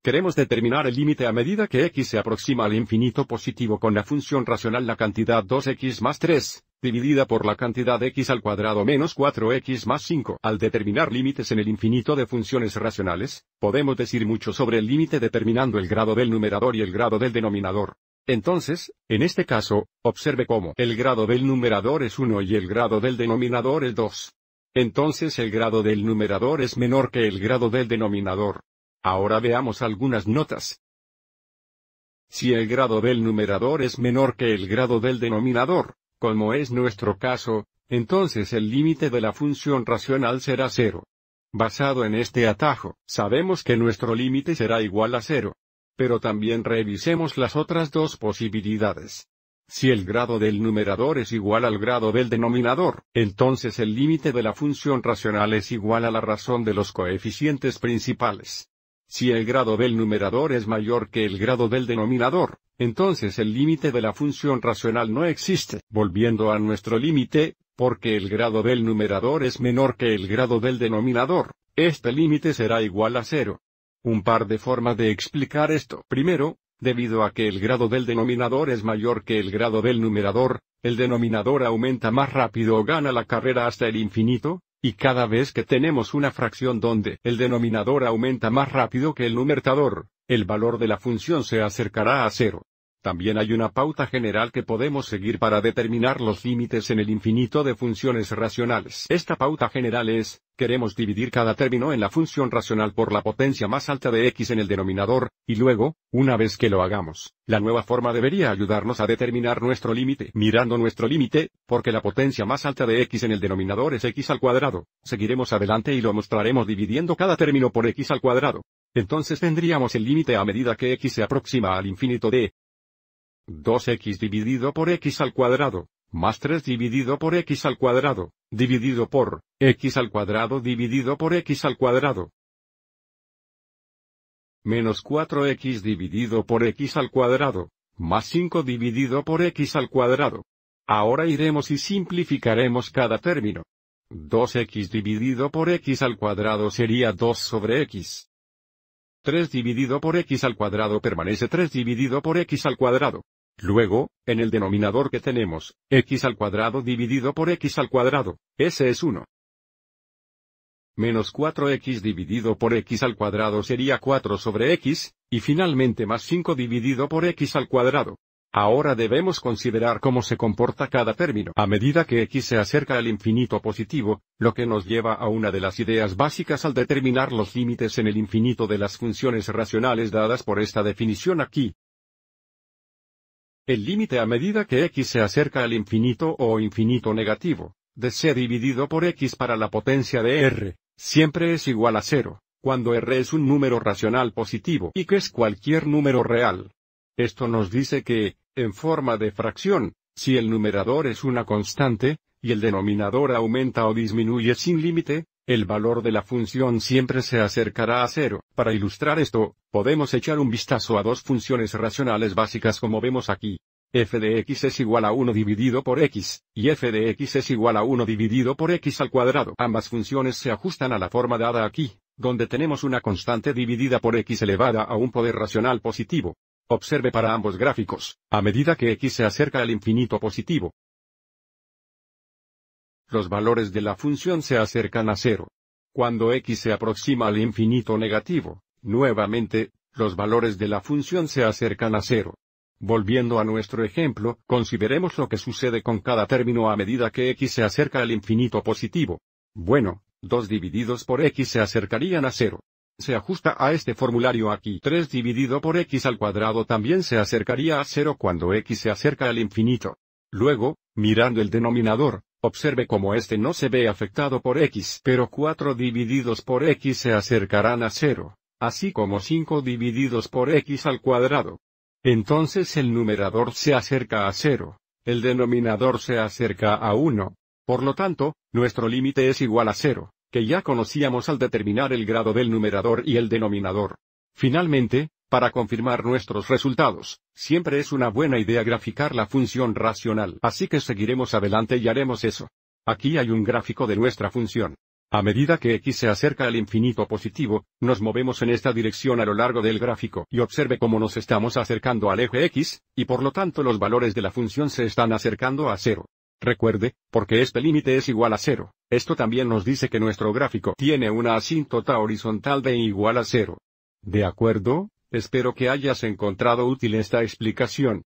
Queremos determinar el límite a medida que x se aproxima al infinito positivo con la función racional la cantidad 2x más 3, dividida por la cantidad x al cuadrado menos 4x más 5. Al determinar límites en el infinito de funciones racionales, podemos decir mucho sobre el límite determinando el grado del numerador y el grado del denominador. Entonces, en este caso, observe cómo el grado del numerador es 1 y el grado del denominador es 2. Entonces el grado del numerador es menor que el grado del denominador. Ahora veamos algunas notas. Si el grado del numerador es menor que el grado del denominador, como es nuestro caso, entonces el límite de la función racional será cero. Basado en este atajo, sabemos que nuestro límite será igual a cero. Pero también revisemos las otras dos posibilidades. Si el grado del numerador es igual al grado del denominador, entonces el límite de la función racional es igual a la razón de los coeficientes principales. Si el grado del numerador es mayor que el grado del denominador, entonces el límite de la función racional no existe. Volviendo a nuestro límite, porque el grado del numerador es menor que el grado del denominador, este límite será igual a cero. Un par de formas de explicar esto. Primero, debido a que el grado del denominador es mayor que el grado del numerador, el denominador aumenta más rápido o gana la carrera hasta el infinito, y cada vez que tenemos una fracción donde el denominador aumenta más rápido que el numerador, el valor de la función se acercará a cero. También hay una pauta general que podemos seguir para determinar los límites en el infinito de funciones racionales. Esta pauta general es, queremos dividir cada término en la función racional por la potencia más alta de x en el denominador, y luego, una vez que lo hagamos, la nueva forma debería ayudarnos a determinar nuestro límite. Mirando nuestro límite, porque la potencia más alta de x en el denominador es x al cuadrado, seguiremos adelante y lo mostraremos dividiendo cada término por x al cuadrado. Entonces tendríamos el límite a medida que x se aproxima al infinito de 2x dividido por x al cuadrado, más 3 dividido por x al cuadrado, dividido por x al cuadrado dividido por x al cuadrado. Menos 4x dividido por x al cuadrado, más 5 dividido por x al cuadrado. Ahora iremos y simplificaremos cada término. 2x dividido por x al cuadrado sería 2 sobre x. 3 dividido por x al cuadrado permanece 3 dividido por x al cuadrado. Luego, en el denominador que tenemos, x al cuadrado dividido por x al cuadrado, ese es 1. Menos 4x dividido por x al cuadrado sería 4 sobre x, y finalmente más 5 dividido por x al cuadrado. Ahora debemos considerar cómo se comporta cada término a medida que x se acerca al infinito positivo, lo que nos lleva a una de las ideas básicas al determinar los límites en el infinito de las funciones racionales dadas por esta definición aquí. El límite a medida que x se acerca al infinito o infinito negativo, de c dividido por x para la potencia de r, siempre es igual a cero, cuando r es un número racional positivo y que es cualquier número real. Esto nos dice que, en forma de fracción, si el numerador es una constante, y el denominador aumenta o disminuye sin límite, el valor de la función siempre se acercará a cero. Para ilustrar esto, podemos echar un vistazo a dos funciones racionales básicas como vemos aquí. f de x es igual a 1 dividido por x, y f de x es igual a 1 dividido por x al cuadrado. Ambas funciones se ajustan a la forma dada aquí, donde tenemos una constante dividida por x elevada a un poder racional positivo. Observe para ambos gráficos, a medida que x se acerca al infinito positivo, los valores de la función se acercan a cero. Cuando x se aproxima al infinito negativo, nuevamente, los valores de la función se acercan a cero. Volviendo a nuestro ejemplo, consideremos lo que sucede con cada término a medida que x se acerca al infinito positivo. Bueno, 2 divididos por x se acercarían a cero. Se ajusta a este formulario aquí. 3 dividido por x al cuadrado también se acercaría a cero cuando x se acerca al infinito. Luego, mirando el denominador, Observe cómo este no se ve afectado por x, pero 4 divididos por x se acercarán a 0, así como 5 divididos por x al cuadrado. Entonces el numerador se acerca a 0, el denominador se acerca a 1. Por lo tanto, nuestro límite es igual a 0, que ya conocíamos al determinar el grado del numerador y el denominador. Finalmente, para confirmar nuestros resultados, siempre es una buena idea graficar la función racional, así que seguiremos adelante y haremos eso. Aquí hay un gráfico de nuestra función. A medida que x se acerca al infinito positivo, nos movemos en esta dirección a lo largo del gráfico y observe cómo nos estamos acercando al eje x, y por lo tanto los valores de la función se están acercando a cero. Recuerde, porque este límite es igual a cero, esto también nos dice que nuestro gráfico tiene una asíntota horizontal de igual a cero. ¿De acuerdo? Espero que hayas encontrado útil esta explicación.